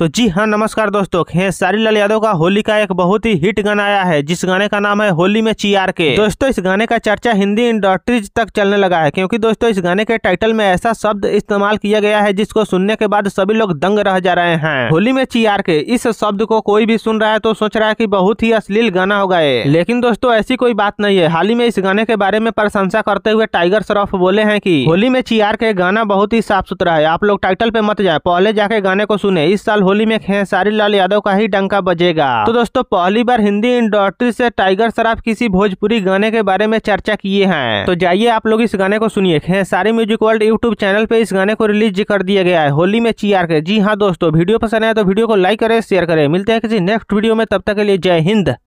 तो जी हाँ नमस्कार दोस्तों खेसारी लाल यादव का होली का एक बहुत ही हिट गाना आया है जिस गाने का नाम है होली में चियार के दोस्तों इस गाने का चर्चा हिंदी इंडस्ट्रीज तक चलने लगा है क्योंकि दोस्तों इस गाने के टाइटल में ऐसा शब्द इस्तेमाल किया गया है जिसको सुनने के बाद सभी लोग दंग रह जा रहे हैं होली में चियार के इस शब्द को कोई भी सुन रहा है तो सोच रहा है की बहुत ही अश्लील गाना होगा ये लेकिन दोस्तों ऐसी कोई बात नहीं है हाल ही में इस गाने के बारे में प्रशंसा करते हुए टाइगर श्रॉफ बोले है की होली में चियार के गाना बहुत ही साफ सुथरा है आप लोग टाइटल पे मत जाए पहले जाके गाने को सुने इस साल होली में खेसारी लाल यादव का ही डंका बजेगा तो दोस्तों पहली बार हिंदी इंडस्ट्री से टाइगर शराफ किसी भोजपुरी गाने के बारे में चर्चा किए हैं तो जाइए आप लोग इस गाने को सुनिए Khesari music world YouTube channel पे इस गाने को रिलीज कर दिया गया है होली में चीआर के जी हाँ दोस्तों वीडियो पसंद आया तो वीडियो को लाइक करें शेयर करें मिलते हैं किसी नेक्स्ट वीडियो में तब तक के लिए जय हिंद